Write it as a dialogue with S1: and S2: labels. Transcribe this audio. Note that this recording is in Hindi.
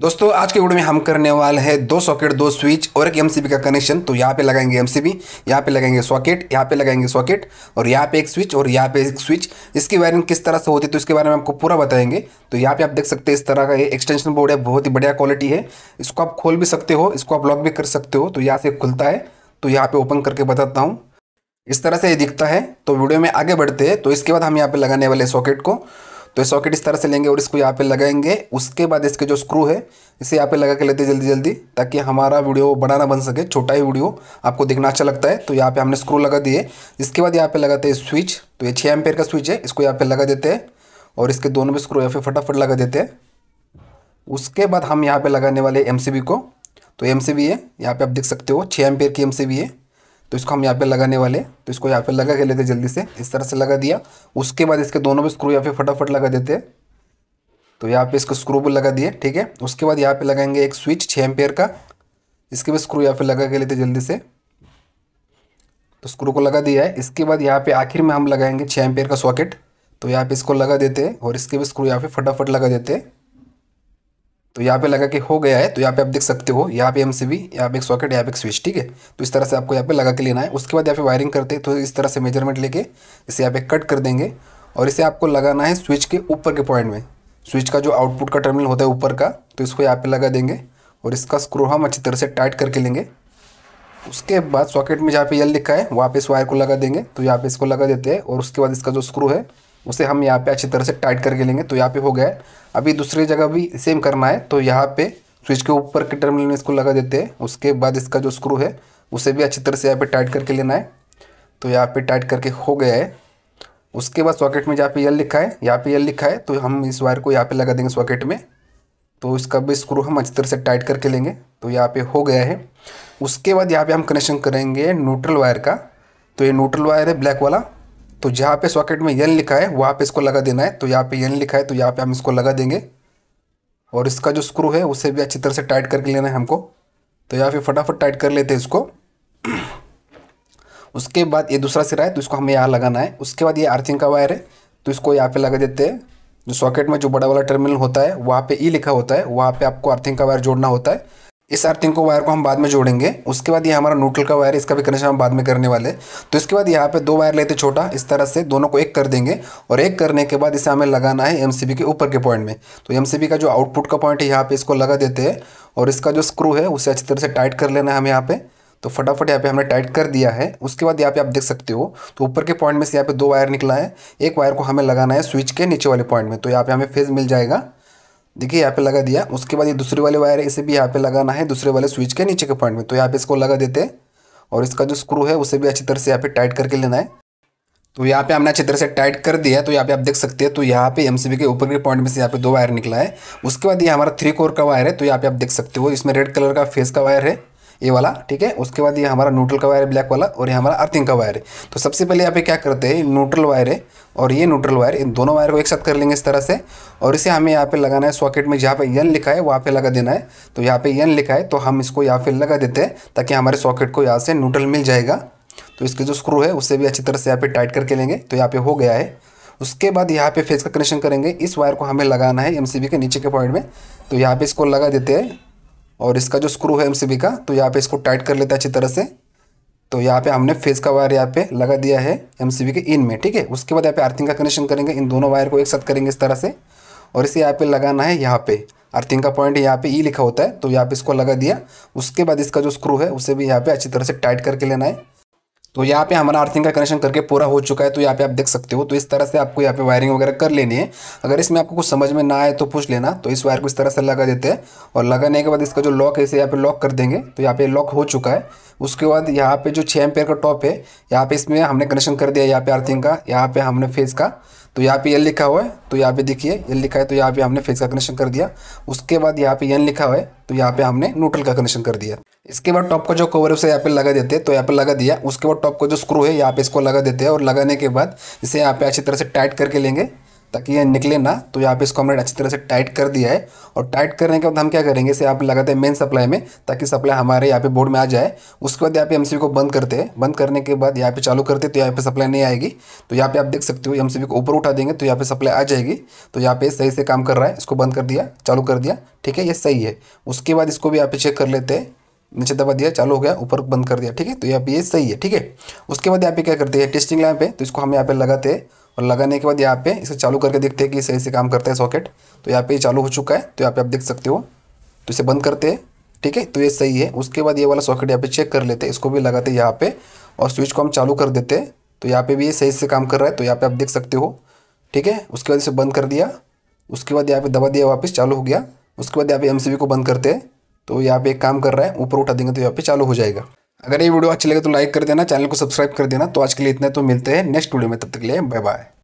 S1: दोस्तों आज के वीडियो में हम करने वाले हैं दो सॉकेट दो स्विच और एक एमसीबी का कनेक्शन तो यहाँ पे लगाएंगे एमसीबी यहाँ पे लगाएंगे सॉकेट यहाँ पे लगाएंगे सॉकेट और यहाँ पे एक स्विच और यहाँ पे एक स्विच इसकी वायरिंग किस तरह से होती है तो इसके बारे में आपको पूरा बताएंगे तो यहाँ पे आप देख सकते हैं इस तरह का ये एक्सटेंशन बोर्ड है बहुत ही बढ़िया क्वालिटी है इसको आप खोल भी सकते हो इसको आप लॉक भी कर सकते हो तो यहाँ से खुलता है तो यहाँ पर ओपन करके बताता हूँ इस तरह से ये दिखता है तो वीडियो में आगे बढ़ते हैं तो इसके बाद हम यहाँ पर लगाने वाले सॉकेट को तो ये सॉकेट इस तरह से लेंगे और इसको यहाँ पे लगाएंगे उसके बाद इसके जो स्क्रू है इसे यहाँ पे लगा के लेते जल्दी जल्दी ताकि हमारा वीडियो बनाना बन सके छोटा ही वीडियो आपको देखना अच्छा लगता है तो यहाँ पे हमने स्क्रू लगा दिए इसके बाद यहाँ पे लगाते हैं स्विच तो ये छः एम का स्विच है इसको यहाँ पे लगा देते हैं और इसके दोनों भी स्क्रू यहाँ पे फटाफट लगा देते हैं उसके बाद हम यहाँ पर लगाने वाले एम को तो एम है यहाँ पर आप देख सकते हो छः एम की एम है तो इसको हम यहाँ पे लगाने वाले तो इसको यहाँ पे लगा के लेते जल्दी से इस तरह से लगा दिया उसके बाद इसके दोनों भी स्क्रू यहाँ पे फटाफट लगा देते तो यहाँ पे इसको स्क्रू भी लगा दिए ठीक है उसके बाद यहाँ पे लगाएंगे एक स्विच छः एम्पेयर का इसके भी स्क्रू यहाँ पे लगा के लेते जल्दी से तो स्क्रू को लगा दिया है इसके बाद यहाँ पे आखिर में हम लगाएंगे छः एम्पेयर का सॉकेट तो यहाँ पे इसको लगा देते और इसके भी स्क्रू यहाँ पे फटाफट लगा देते हैं तो यहाँ पे लगा के हो गया है तो यहाँ पे आप देख सकते हो यहाँ पे एम सी बी यहाँ पे एक सॉकेट यहाँ पे एक स्विच ठीक है तो इस तरह से आपको यहाँ पे लगा के लेना है उसके बाद यहाँ पे वायरिंग करते हैं तो इस तरह से मेजरमेंट लेके इसे यहाँ पे कट कर देंगे और इसे आपको लगाना है स्विच के ऊपर के पॉइंट में स्विच का जो आउटपुट का टर्मिनल होता है ऊपर का तो इसको यहाँ पर लगा देंगे और इसका स्क्रू हम अच्छी तरह से टाइट करके लेंगे उसके बाद सॉकेट में जहाँ पे यल लिखा है वहाँ पे इस वायर को लगा देंगे तो यहाँ पे इसको लगा देते हैं और उसके बाद इसका जो स्क्रू है उसे हम यहाँ पे अच्छी तरह से टाइट करके लेंगे तो यहाँ पे हो गया है अभी दूसरी जगह भी सेम करना है तो यहाँ पे स्विच के ऊपर के टर्मिनल में इसको लगा देते हैं उसके बाद इसका जो स्क्रू है उसे भी अच्छी तरह से यहाँ पे टाइट करके लेना है तो यहाँ पे टाइट करके हो गया है उसके बाद सॉकेट में जहाँ पे यल लिखा है यहाँ पे यल लिखा है तो हम इस वायर को यहाँ पर लगा देंगे सॉकेट में तो इसका भी स्क्रू हम अच्छी तरह से टाइट करके लेंगे तो यहाँ पर हो गया है उसके बाद यहाँ पर हम कनेक्शन करेंगे न्यूट्रल वायर का तो ये न्यूट्रल वायर है ब्लैक वाला तो जहाँ पे सॉकेट में यन लिखा है वहाँ पे इसको लगा देना है तो यहाँ पे यन लिखा है तो यहाँ पे हम इसको लगा देंगे और इसका जो स्क्रू है उसे भी अच्छी तरह से टाइट करके लेना है हमको तो यहाँ पे फटाफट टाइट कर लेते हैं इसको उसके बाद ये दूसरा सिरा है तो इसको हमें यहाँ लगाना है उसके बाद ये आर्थिंग का वायर है तो इसको यहाँ पे लगा देते हैं जो सॉकेट में जो बड़ा वाला टर्मिनल होता है वहाँ पे ई e लिखा होता है वहाँ पे आपको अर्थिंग का वायर जोड़ना होता है इस आर को वायर को हम बाद में जोड़ेंगे उसके बाद ये हमारा न्यूट्रल का वायर इसका भी कनेक्शन हम बाद में करने वाले तो इसके बाद यहाँ पे दो वायर लेते छोटा इस तरह से दोनों को एक कर देंगे और एक करने के बाद इसे हमें लगाना है एमसीबी के ऊपर के पॉइंट में तो एमसीबी का जो आउटपुट का पॉइंट है यहाँ पर इसको लगा देते हैं और इसका जो स्क्रू है उसे अच्छी तरह से टाइट कर लेना है हमें यहाँ पर तो फटाफट यहाँ पे हमने टाइट कर दिया है उसके बाद यहाँ पे आप देख सकते हो तो ऊपर के पॉइंट में से यहाँ पे दो वायर निकला है एक वायर को हमें लगाना है स्विच के नीचे वाले पॉइंट में तो यहाँ पे हमें फेज मिल जाएगा देखिए यहाँ पे लगा दिया उसके बाद ये दूसरे वाले वायर है इसे भी यहाँ पे लगाना है दूसरे वाले स्विच के नीचे के पॉइंट में तो यहाँ पे इसको लगा देते हैं और इसका जो स्क्रू है उसे भी अच्छी तरह से यहाँ पे टाइट करके लेना है तो यहाँ पे हमने अच्छी तरह से टाइट कर दिया है तो यहाँ पे आप देख सकते हैं तो यहाँ पे एम के ऊपर के पॉइंट में से यहाँ पे दो वायर निकला है उसके बाद ये हमारा थ्री कोर का वायर है तो यहाँ पे आप देख सकते हो इसमें रेड कलर का फेस का वायर है ये वाला ठीक है उसके बाद ये हमारा न्यूट्रल का वायर है ब्लैक वाला और ये हमारा अर्थिंग का वायर है तो सबसे पहले यहाँ पे क्या करते हैं न्यूट्रल वायर है और ये न्यूट्रल वायर इन दोनों वायर को एक साथ कर लेंगे इस तरह से और इसे हमें यहाँ पे लगाना है सॉकेट में जहाँ पे यन लिखा है वहाँ पे लगा देना है तो यहाँ पे यन लिखा है तो हम इसको यहाँ पे लगा देते हैं ताकि हमारे सॉकेट को यहाँ से न्यूट्रल मिल जाएगा तो इसके जो स्क्रू है उसे भी अच्छी तरह से यहाँ पे टाइट करके लेंगे तो यहाँ पे हो गया है उसके बाद यहाँ पे फेस का कनेक्शन करेंगे इस वायर को हमें लगाना है एम के नीचे के पॉइंट में तो यहाँ पे इसको लगा देते हैं और इसका जो स्क्रू है एम का तो यहाँ पे इसको टाइट कर लेता है अच्छी तरह से तो यहाँ पे हमने फेस का वायर यहाँ पे लगा दिया है एम के इन में ठीक है उसके बाद यहाँ पे अर्थिंग का कनेक्शन करेंगे इन दोनों वायर को एक साथ करेंगे इस तरह से और इसे यहाँ पे लगाना है यहाँ पे अर्थिंग का पॉइंट यहाँ पे ई e लिखा होता है तो यहाँ पे इसको लगा दिया उसके बाद इसका जो स्क्रू है उसे भी यहाँ पे अच्छी तरह से टाइट करके लेना है तो यहाँ पे हमारा अर्थिंग का कनेक्शन करके पूरा हो चुका है तो यहाँ पे आप देख सकते हो तो इस तरह से आपको यहाँ पे वायरिंग वगैरह कर लेनी है अगर इसमें आपको कुछ समझ में ना आए तो पूछ लेना तो इस वायर को इस तरह से लगा देते हैं और लगाने के बाद इसका जो लॉक है इसे यहाँ पे लॉक कर देंगे तो यहाँ पे लॉक हो चुका है उसके बाद यहाँ पे जो छः एम्पेयर का टॉप है यहाँ पे इसमें हमने कनेक्शन कर दिया यहाँ पे अर्थिंग का यहाँ पे हमने फेज का तो यहाँ पे एल लिखा हुआ है तो यहाँ पे देखिए एल लिखा है तो यहाँ पे हमने फेज का कनेक्शन कर दिया उसके बाद यहाँ पे एन लिखा हुआ है तो यहाँ पे हमने न्यूट्रल का कनेक्शन कर दिया इसके बाद टॉप का जो कवर है उसे यहाँ पे लगा देते हैं तो यहाँ पे लगा दिया उसके बाद टॉप का जो स्क्रू है यहाँ पे इसको लगा देते हैं और लगाने के बाद इसे यहाँ पे अच्छी तरह से टाइट करके लेंगे ताकि ये निकले ना तो यहाँ पे इसको हमने अच्छी तरह से टाइट कर दिया है और टाइट करने के बाद हम क्या करेंगे इसे आप लगाते हैं मेन सप्लाई में ताकि सप्लाई हमारे यहाँ पे बोर्ड में आ जाए उसके बाद यहाँ पे एम को बंद करते हैं बंद करने के बाद यहाँ पे चालू करते तो यहाँ पे सप्लाई नहीं आएगी तो यहाँ पे आप देख सकते हो एम को ऊपर उठा देंगे तो यहाँ पे सप्लाई आ जाएगी तो यहाँ पे सही से काम कर रहा है इसको बंद कर दिया चालू कर दिया ठीक है ये सही है उसके बाद इसको भी यहाँ पे चेक कर लेते हैं नीचे दबा दिया चालू हो गया ऊपर बंद कर दिया ठीक है तो यहाँ पे ये सही है ठीक है उसके बाद यहाँ पे क्या करते हैं टेस्टिंग लाइन है तो इसको हम यहाँ पे लगाते हैं और लगाने के बाद यहाँ पे इसे चालू करके देखते हैं कि सही से काम करता है सॉकेट तो यहाँ पे ये चालू हो चुका है तो यहाँ पे आप देख सकते हो तो इसे बंद करते हैं ठीक है तो ये सही है उसके बाद ये वाला सॉकेट यहाँ पे चेक कर लेते हैं इसको भी लगाते यहाँ पे और स्विच को हम चालू कर देते हैं तो यहाँ पे भी ये सही से काम कर रहा है तो यहाँ पे आप देख सकते हो ठीक है उसके बाद इसे बंद कर दिया उसके बाद यहाँ पे दबा दिया वापस चालू हो गया उसके बाद यहाँ पे एम को बंद करते हैं तो यहाँ पे एक काम कर रहा है ऊपर उठा देंगे तो यहाँ पे चालू हो जाएगा अगर ये वीडियो अच्छी लगे तो लाइक कर देना चैनल को सब्सक्राइब कर देना तो आज के लिए इतना तो मिलते हैं नेक्स्ट वीडियो में तब तक के लिए बाय बाय